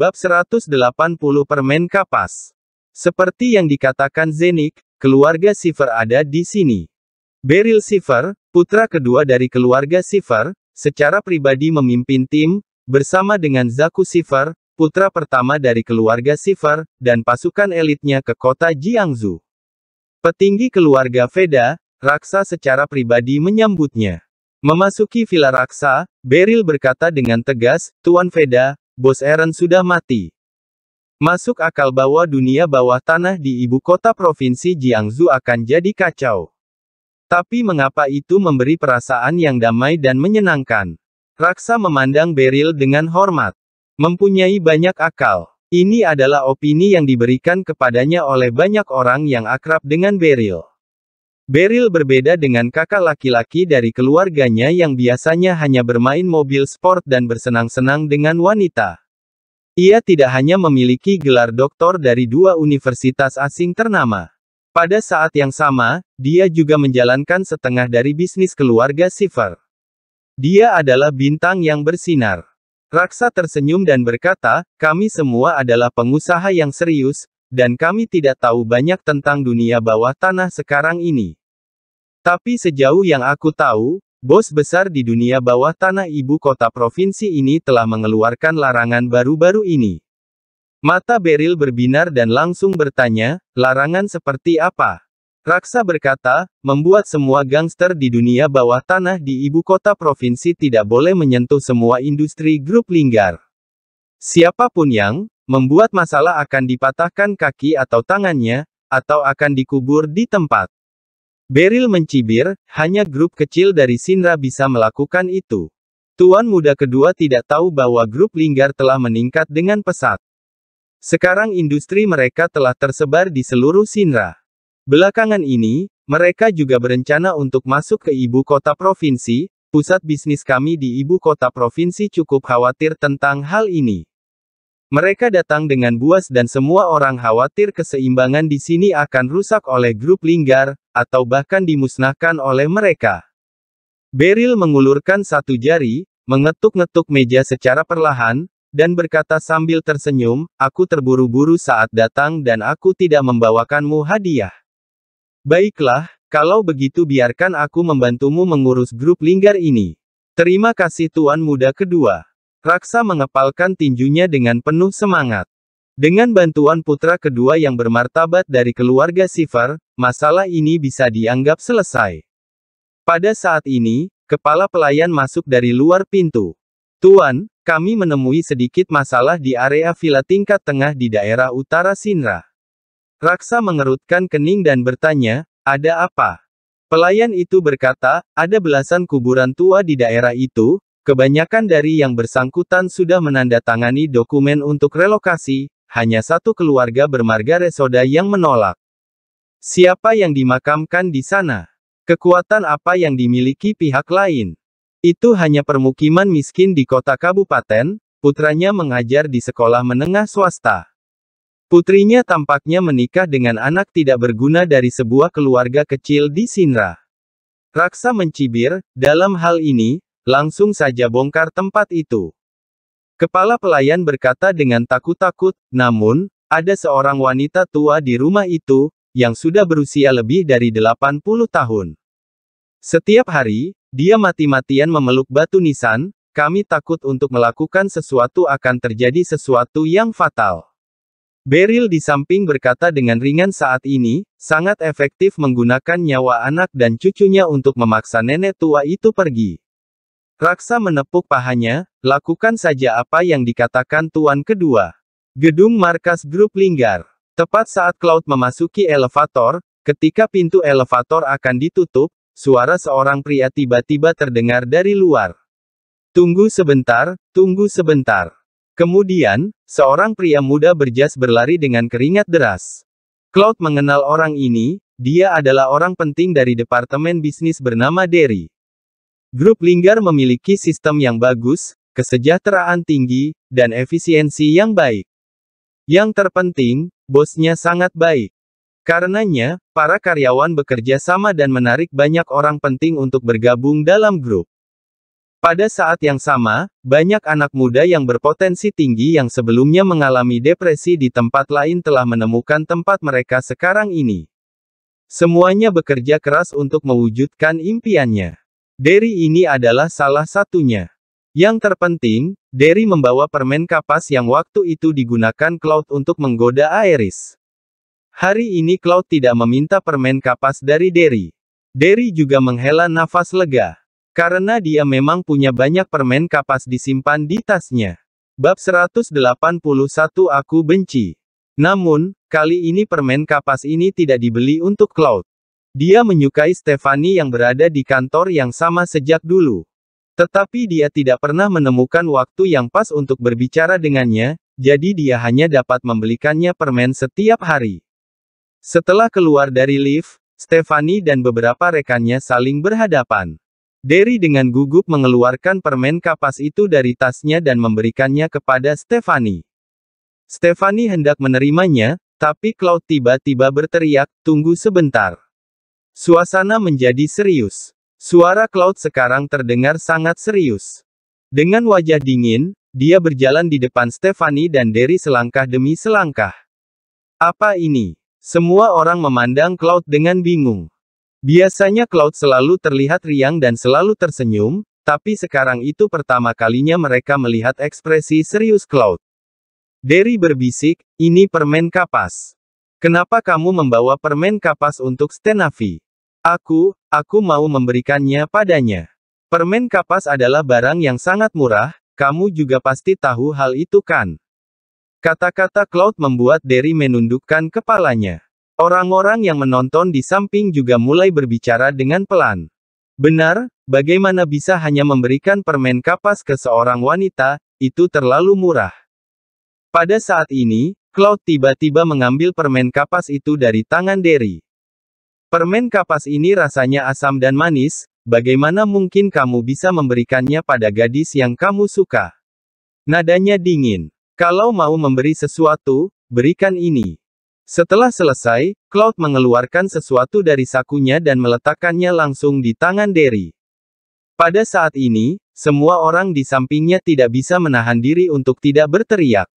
Bab 180 Permen Kapas. Seperti yang dikatakan Zenik, keluarga Siver ada di sini. Beril Siver, putra kedua dari keluarga Siver, secara pribadi memimpin tim, bersama dengan Zaku Siver, putra pertama dari keluarga Siver, dan pasukan elitnya ke kota Jiangsu. Petinggi keluarga Veda, Raksa secara pribadi menyambutnya. Memasuki villa Raksa, Beril berkata dengan tegas, Tuan Veda, bos Eren sudah mati. Masuk akal bahwa dunia bawah tanah di ibu kota provinsi Jiangsu akan jadi kacau. Tapi mengapa itu memberi perasaan yang damai dan menyenangkan? Raksa memandang Beril dengan hormat. Mempunyai banyak akal. Ini adalah opini yang diberikan kepadanya oleh banyak orang yang akrab dengan Beril. Beryl berbeda dengan kakak laki-laki dari keluarganya yang biasanya hanya bermain mobil sport dan bersenang-senang dengan wanita. Ia tidak hanya memiliki gelar doktor dari dua universitas asing ternama. Pada saat yang sama, dia juga menjalankan setengah dari bisnis keluarga Siver. Dia adalah bintang yang bersinar. Raksa tersenyum dan berkata, kami semua adalah pengusaha yang serius, dan kami tidak tahu banyak tentang dunia bawah tanah sekarang ini. Tapi sejauh yang aku tahu, bos besar di dunia bawah tanah ibu kota provinsi ini telah mengeluarkan larangan baru-baru ini. Mata Beril berbinar dan langsung bertanya, larangan seperti apa? Raksa berkata, membuat semua gangster di dunia bawah tanah di ibu kota provinsi tidak boleh menyentuh semua industri grup linggar. Siapapun yang membuat masalah akan dipatahkan kaki atau tangannya, atau akan dikubur di tempat. Beril mencibir, hanya grup kecil dari Sinra bisa melakukan itu. Tuan muda kedua tidak tahu bahwa grup Linggar telah meningkat dengan pesat. Sekarang industri mereka telah tersebar di seluruh Sinra. Belakangan ini, mereka juga berencana untuk masuk ke ibu kota provinsi, pusat bisnis kami di ibu kota provinsi cukup khawatir tentang hal ini. Mereka datang dengan buas dan semua orang khawatir keseimbangan di sini akan rusak oleh grup Linggar, atau bahkan dimusnahkan oleh mereka. Beril mengulurkan satu jari, mengetuk-ngetuk meja secara perlahan, dan berkata sambil tersenyum, aku terburu-buru saat datang dan aku tidak membawakanmu hadiah. Baiklah, kalau begitu biarkan aku membantumu mengurus grup linggar ini. Terima kasih Tuan Muda kedua. Raksa mengepalkan tinjunya dengan penuh semangat. Dengan bantuan putra kedua yang bermartabat dari keluarga Sifar, masalah ini bisa dianggap selesai. Pada saat ini, kepala pelayan masuk dari luar pintu. Tuan, kami menemui sedikit masalah di area villa tingkat tengah di daerah utara Sinra. Raksa mengerutkan kening dan bertanya, ada apa? Pelayan itu berkata, ada belasan kuburan tua di daerah itu, kebanyakan dari yang bersangkutan sudah menandatangani dokumen untuk relokasi, hanya satu keluarga bermarga Resoda yang menolak. Siapa yang dimakamkan di sana? Kekuatan apa yang dimiliki pihak lain? Itu hanya permukiman miskin di kota kabupaten, putranya mengajar di sekolah menengah swasta. Putrinya tampaknya menikah dengan anak tidak berguna dari sebuah keluarga kecil di Sinra. Raksa mencibir, dalam hal ini, langsung saja bongkar tempat itu. Kepala pelayan berkata dengan takut-takut, namun, ada seorang wanita tua di rumah itu, yang sudah berusia lebih dari 80 tahun. Setiap hari, dia mati-matian memeluk batu nisan, kami takut untuk melakukan sesuatu akan terjadi sesuatu yang fatal. Beril di samping berkata dengan ringan saat ini, sangat efektif menggunakan nyawa anak dan cucunya untuk memaksa nenek tua itu pergi. Raksa menepuk pahanya, lakukan saja apa yang dikatakan tuan kedua. Gedung markas grup Linggar. Tepat saat Cloud memasuki elevator, ketika pintu elevator akan ditutup, suara seorang pria tiba-tiba terdengar dari luar. Tunggu sebentar, tunggu sebentar. Kemudian, seorang pria muda berjas berlari dengan keringat deras. Cloud mengenal orang ini, dia adalah orang penting dari departemen bisnis bernama Derry. Grup Linggar memiliki sistem yang bagus, kesejahteraan tinggi, dan efisiensi yang baik. Yang terpenting, bosnya sangat baik. Karenanya, para karyawan bekerja sama dan menarik banyak orang penting untuk bergabung dalam grup. Pada saat yang sama, banyak anak muda yang berpotensi tinggi yang sebelumnya mengalami depresi di tempat lain telah menemukan tempat mereka sekarang ini. Semuanya bekerja keras untuk mewujudkan impiannya. Dari ini adalah salah satunya. Yang terpenting, Derry membawa permen kapas yang waktu itu digunakan Cloud untuk menggoda Aeris. Hari ini Cloud tidak meminta permen kapas dari Derry. Derry juga menghela nafas lega. Karena dia memang punya banyak permen kapas disimpan di tasnya. Bab 181 Aku Benci. Namun, kali ini permen kapas ini tidak dibeli untuk Cloud. Dia menyukai Stefani yang berada di kantor yang sama sejak dulu. Tetapi dia tidak pernah menemukan waktu yang pas untuk berbicara dengannya, jadi dia hanya dapat membelikannya permen setiap hari. Setelah keluar dari lift, Stefani dan beberapa rekannya saling berhadapan. Derry dengan gugup mengeluarkan permen kapas itu dari tasnya dan memberikannya kepada Stefani. Stefani hendak menerimanya, tapi Cloud tiba-tiba berteriak, tunggu sebentar. Suasana menjadi serius. Suara Cloud sekarang terdengar sangat serius. Dengan wajah dingin, dia berjalan di depan Stefani dan Derry selangkah demi selangkah. Apa ini? Semua orang memandang Cloud dengan bingung. Biasanya Cloud selalu terlihat riang dan selalu tersenyum, tapi sekarang itu pertama kalinya mereka melihat ekspresi serius Cloud. Derry berbisik, ini permen kapas. Kenapa kamu membawa permen kapas untuk Stenavi? Aku, aku mau memberikannya padanya. Permen kapas adalah barang yang sangat murah, kamu juga pasti tahu hal itu kan? Kata-kata Cloud membuat Derry menundukkan kepalanya. Orang-orang yang menonton di samping juga mulai berbicara dengan pelan. Benar, bagaimana bisa hanya memberikan permen kapas ke seorang wanita, itu terlalu murah. Pada saat ini, Cloud tiba-tiba mengambil permen kapas itu dari tangan Derry. Permen kapas ini rasanya asam dan manis, bagaimana mungkin kamu bisa memberikannya pada gadis yang kamu suka? Nadanya dingin. Kalau mau memberi sesuatu, berikan ini. Setelah selesai, Cloud mengeluarkan sesuatu dari sakunya dan meletakkannya langsung di tangan Derry. Pada saat ini, semua orang di sampingnya tidak bisa menahan diri untuk tidak berteriak.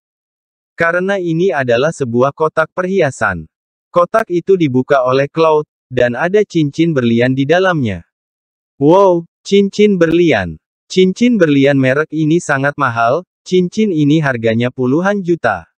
Karena ini adalah sebuah kotak perhiasan. Kotak itu dibuka oleh Cloud, dan ada cincin berlian di dalamnya. Wow, cincin berlian. Cincin berlian merek ini sangat mahal, cincin ini harganya puluhan juta.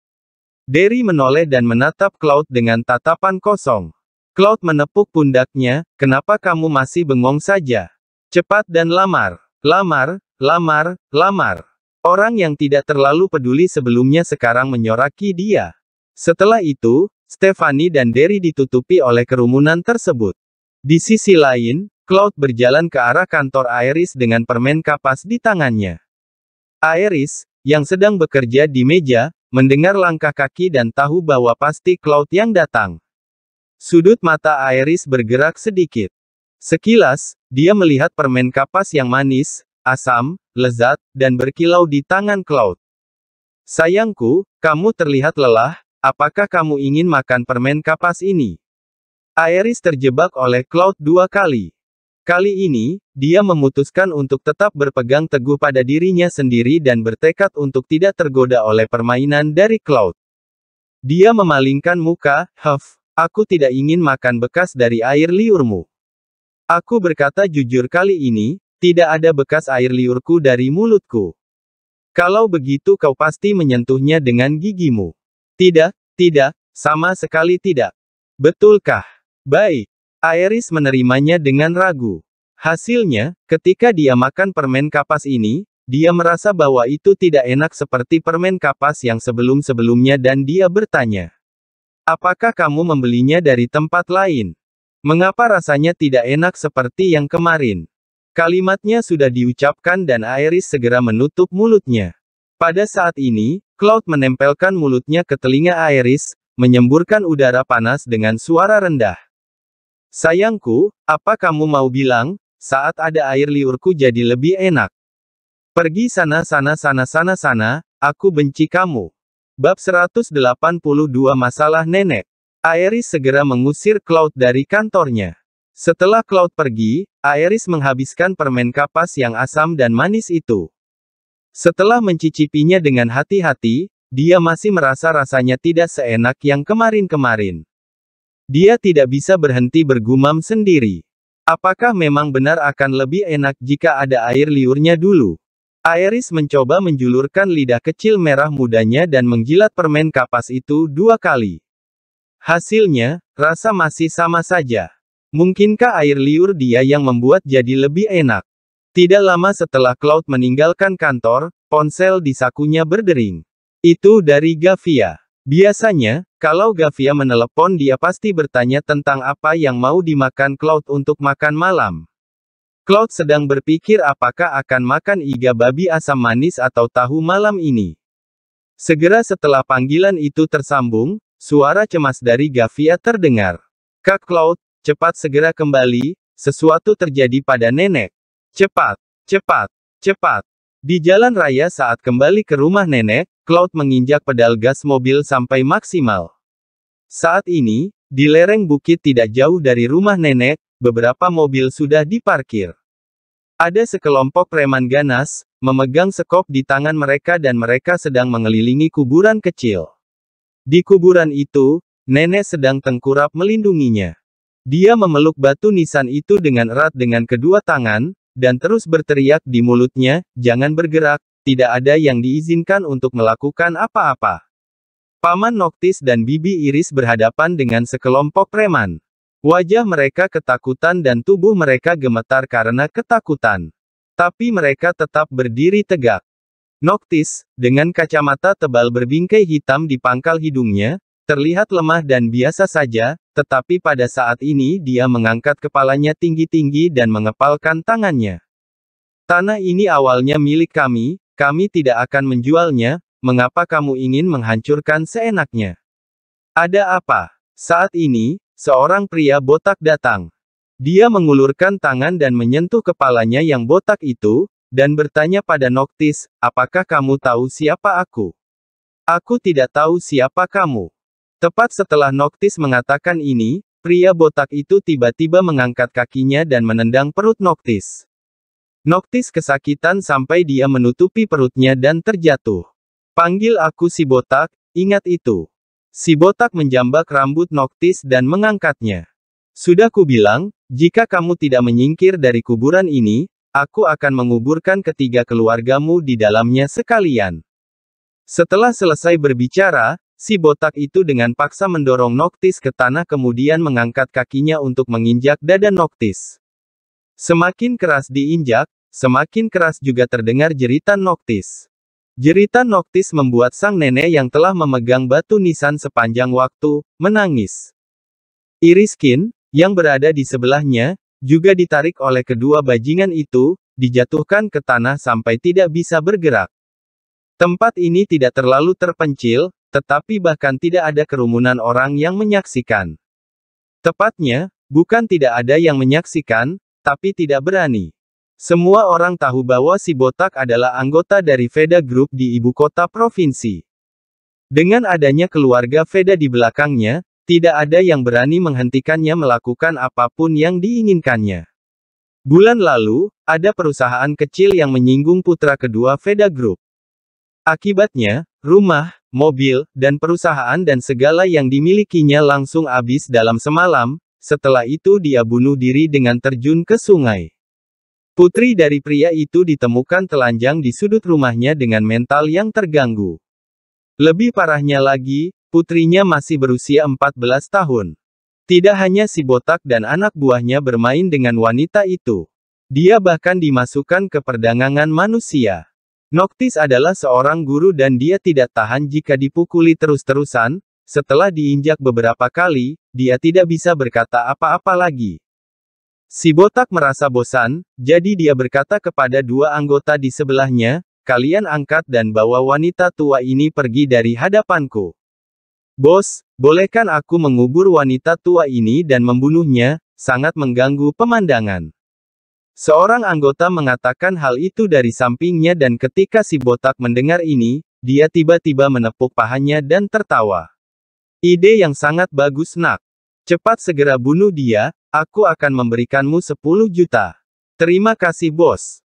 Derry menoleh dan menatap Cloud dengan tatapan kosong. Cloud menepuk pundaknya, kenapa kamu masih bengong saja? Cepat dan lamar, lamar, lamar, lamar. Orang yang tidak terlalu peduli sebelumnya sekarang menyoraki dia. Setelah itu, Stefani dan Derry ditutupi oleh kerumunan tersebut. Di sisi lain, Cloud berjalan ke arah kantor Iris dengan permen kapas di tangannya. Iris, yang sedang bekerja di meja, mendengar langkah kaki dan tahu bahwa pasti Cloud yang datang. Sudut mata Iris bergerak sedikit. Sekilas, dia melihat permen kapas yang manis, asam, lezat, dan berkilau di tangan Cloud. Sayangku, kamu terlihat lelah, Apakah kamu ingin makan permen kapas ini? Aeris terjebak oleh Cloud dua kali. Kali ini, dia memutuskan untuk tetap berpegang teguh pada dirinya sendiri dan bertekad untuk tidak tergoda oleh permainan dari Cloud. Dia memalingkan muka, Huff, aku tidak ingin makan bekas dari air liurmu. Aku berkata jujur kali ini, tidak ada bekas air liurku dari mulutku. Kalau begitu kau pasti menyentuhnya dengan gigimu. Tidak, tidak, sama sekali tidak. Betulkah? Baik. Aeris menerimanya dengan ragu. Hasilnya, ketika dia makan permen kapas ini, dia merasa bahwa itu tidak enak seperti permen kapas yang sebelum-sebelumnya dan dia bertanya. Apakah kamu membelinya dari tempat lain? Mengapa rasanya tidak enak seperti yang kemarin? Kalimatnya sudah diucapkan dan Iris segera menutup mulutnya. Pada saat ini, Cloud menempelkan mulutnya ke telinga Iris, menyemburkan udara panas dengan suara rendah. Sayangku, apa kamu mau bilang, saat ada air liurku jadi lebih enak? Pergi sana sana sana sana sana, aku benci kamu. Bab 182 Masalah Nenek. Aeris segera mengusir Cloud dari kantornya. Setelah Cloud pergi, Aeris menghabiskan permen kapas yang asam dan manis itu. Setelah mencicipinya dengan hati-hati, dia masih merasa rasanya tidak seenak yang kemarin-kemarin. Dia tidak bisa berhenti bergumam sendiri. Apakah memang benar akan lebih enak jika ada air liurnya dulu? Aeris mencoba menjulurkan lidah kecil merah mudanya dan menggilat permen kapas itu dua kali. Hasilnya, rasa masih sama saja. Mungkinkah air liur dia yang membuat jadi lebih enak? Tidak lama setelah Cloud meninggalkan kantor, ponsel di sakunya berdering. Itu dari Gavia. Biasanya, kalau Gavia menelepon dia pasti bertanya tentang apa yang mau dimakan Cloud untuk makan malam. Cloud sedang berpikir apakah akan makan iga babi asam manis atau tahu malam ini. Segera setelah panggilan itu tersambung, suara cemas dari Gavia terdengar. Kak Cloud, cepat segera kembali, sesuatu terjadi pada nenek. Cepat, cepat, cepat. Di jalan raya saat kembali ke rumah nenek, Cloud menginjak pedal gas mobil sampai maksimal. Saat ini, di lereng bukit tidak jauh dari rumah nenek, beberapa mobil sudah diparkir. Ada sekelompok preman ganas, memegang sekop di tangan mereka dan mereka sedang mengelilingi kuburan kecil. Di kuburan itu, nenek sedang tengkurap melindunginya. Dia memeluk batu nisan itu dengan erat dengan kedua tangan, dan terus berteriak di mulutnya, jangan bergerak, tidak ada yang diizinkan untuk melakukan apa-apa. Paman Noctis dan Bibi Iris berhadapan dengan sekelompok preman. Wajah mereka ketakutan dan tubuh mereka gemetar karena ketakutan. Tapi mereka tetap berdiri tegak. Noctis, dengan kacamata tebal berbingkai hitam di pangkal hidungnya, Terlihat lemah dan biasa saja, tetapi pada saat ini dia mengangkat kepalanya tinggi-tinggi dan mengepalkan tangannya. Tanah ini awalnya milik kami, kami tidak akan menjualnya, mengapa kamu ingin menghancurkan seenaknya? Ada apa? Saat ini, seorang pria botak datang. Dia mengulurkan tangan dan menyentuh kepalanya yang botak itu, dan bertanya pada Noctis, apakah kamu tahu siapa aku? Aku tidak tahu siapa kamu. Tepat setelah Noctis mengatakan ini, pria botak itu tiba-tiba mengangkat kakinya dan menendang perut Noctis. Noctis kesakitan sampai dia menutupi perutnya dan terjatuh. Panggil aku si botak, ingat itu. Si botak menjambak rambut Noctis dan mengangkatnya. Sudah kubilang, jika kamu tidak menyingkir dari kuburan ini, aku akan menguburkan ketiga keluargamu di dalamnya sekalian. Setelah selesai berbicara, Si botak itu dengan paksa mendorong Noctis ke tanah kemudian mengangkat kakinya untuk menginjak dada Noctis. Semakin keras diinjak, semakin keras juga terdengar jeritan Noctis. Jeritan Noctis membuat sang nenek yang telah memegang batu nisan sepanjang waktu, menangis. Iriskin, yang berada di sebelahnya, juga ditarik oleh kedua bajingan itu, dijatuhkan ke tanah sampai tidak bisa bergerak. Tempat ini tidak terlalu terpencil, tetapi bahkan tidak ada kerumunan orang yang menyaksikan. Tepatnya, bukan tidak ada yang menyaksikan, tapi tidak berani. Semua orang tahu bahwa si botak adalah anggota dari Veda Group di ibu kota provinsi. Dengan adanya keluarga Veda di belakangnya, tidak ada yang berani menghentikannya melakukan apapun yang diinginkannya. Bulan lalu, ada perusahaan kecil yang menyinggung putra kedua Veda Group. Akibatnya, rumah, mobil, dan perusahaan dan segala yang dimilikinya langsung habis dalam semalam, setelah itu dia bunuh diri dengan terjun ke sungai. Putri dari pria itu ditemukan telanjang di sudut rumahnya dengan mental yang terganggu. Lebih parahnya lagi, putrinya masih berusia 14 tahun. Tidak hanya si botak dan anak buahnya bermain dengan wanita itu. Dia bahkan dimasukkan ke perdagangan manusia. Noctis adalah seorang guru dan dia tidak tahan jika dipukuli terus-terusan, setelah diinjak beberapa kali, dia tidak bisa berkata apa-apa lagi. Si botak merasa bosan, jadi dia berkata kepada dua anggota di sebelahnya, kalian angkat dan bawa wanita tua ini pergi dari hadapanku. Bos, bolehkan aku mengubur wanita tua ini dan membunuhnya, sangat mengganggu pemandangan. Seorang anggota mengatakan hal itu dari sampingnya dan ketika si botak mendengar ini, dia tiba-tiba menepuk pahanya dan tertawa. Ide yang sangat bagus nak. Cepat segera bunuh dia, aku akan memberikanmu 10 juta. Terima kasih bos.